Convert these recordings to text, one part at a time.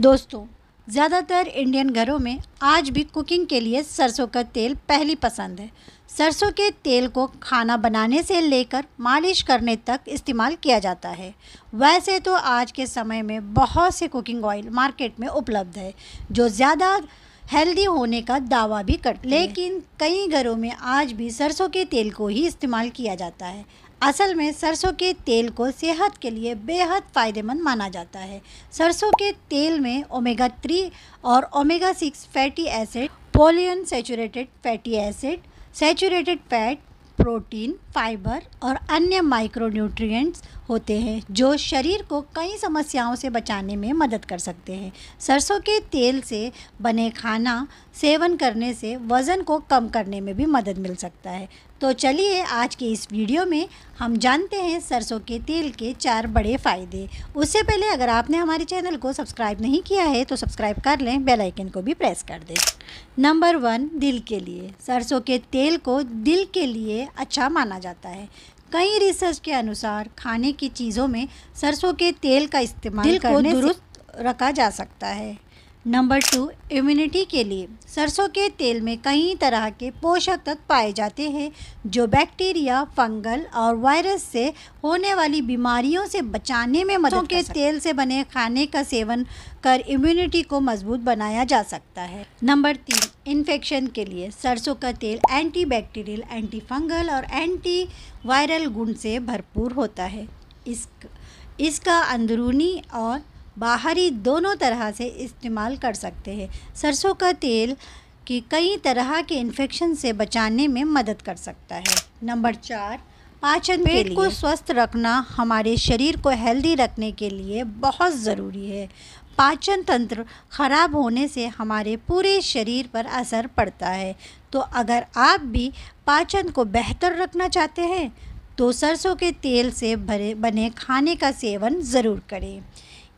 दोस्तों ज़्यादातर इंडियन घरों में आज भी कुकिंग के लिए सरसों का तेल पहली पसंद है सरसों के तेल को खाना बनाने से लेकर मालिश करने तक इस्तेमाल किया जाता है वैसे तो आज के समय में बहुत से कुकिंग ऑयल मार्केट में उपलब्ध है जो ज़्यादा हेल्दी होने का दावा भी करते लेकिन कई घरों में आज भी सरसों के तेल को ही इस्तेमाल किया जाता है असल में सरसों के तेल को सेहत के लिए बेहद फ़ायदेमंद माना जाता है सरसों के तेल में ओमेगा थ्री और omega six fatty acid polyunsaturated fatty acid saturated fat protein fibre और अन्य माइक्रोन्यूट्रिएंट्स होते हैं जो शरीर को कई समस्याओं से बचाने में मदद कर सकते हैं सरसों के तेल से बने खाना सेवन करने से वज़न को कम करने में भी मदद मिल सकता है तो चलिए आज के इस वीडियो में हम जानते हैं सरसों के तेल के चार बड़े फ़ायदे उससे पहले अगर आपने हमारे चैनल को सब्सक्राइब नहीं किया है तो सब्सक्राइब कर लें बेल आइकन को भी प्रेस कर दें नंबर वन दिल के लिए सरसों के तेल को दिल के लिए अच्छा माना जाता है कई रिसर्च के अनुसार खाने की चीज़ों में सरसों के तेल का इस्तेमाल दिल करने को दुरुस्त रखा जा सकता है नंबर टू इम्यूनिटी के लिए सरसों के तेल में कई तरह के पोषक तत्व पाए जाते हैं जो बैक्टीरिया फंगल और वायरस से होने वाली बीमारियों से बचाने में मदद के तेल से बने खाने का सेवन कर इम्यूनिटी को मजबूत बनाया जा सकता है नंबर तीन इन्फेक्शन के लिए सरसों का तेल एंटी बैक्टीरियल एंटी फंगल और एंटी वायरल गुण से भरपूर होता है इस इसका अंदरूनी और बाहरी दोनों तरह से इस्तेमाल कर सकते हैं सरसों का तेल कि कई तरह के इन्फेक्शन से बचाने में मदद कर सकता है नंबर चार पाचन पेट को स्वस्थ रखना हमारे शरीर को हेल्दी रखने के लिए बहुत ज़रूरी है पाचन तंत्र खराब होने से हमारे पूरे शरीर पर असर पड़ता है तो अगर आप भी पाचन को बेहतर रखना चाहते हैं तो सरसों के तेल से भरे बने खाने का सेवन ज़रूर करें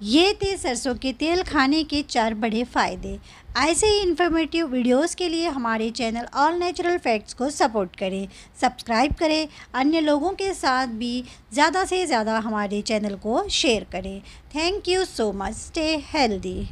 ये थे सरसों के तेल खाने के चार बड़े फ़ायदे ऐसे ही इन्फॉर्मेटिव वीडियोस के लिए हमारे चैनल ऑल नेचुरल फैक्ट्स को सपोर्ट करें सब्सक्राइब करें अन्य लोगों के साथ भी ज़्यादा से ज़्यादा हमारे चैनल को शेयर करें thank you so much stay healthy